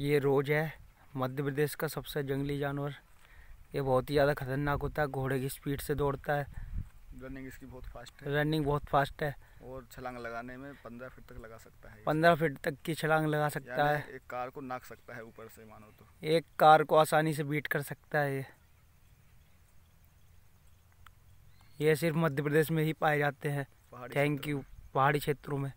ये रोज है मध्य प्रदेश का सबसे जंगली जानवर ये बहुत ही ज़्यादा खतरनाक होता है घोड़े की स्पीड से दौड़ता है रनिंग इसकी बहुत फास्ट है रनिंग बहुत फास्ट है और छलांग लगाने में पंद्रह फीट तक लगा सकता है पंद्रह फीट तक की छलांग लगा सकता है एक कार को नाक सकता है ऊपर से मानो तो एक कार को आसानी से बीट कर सकता है ये ये सिर्फ मध्य प्रदेश में ही पाए जाते हैं थैंक यू पहाड़ी क्षेत्रों में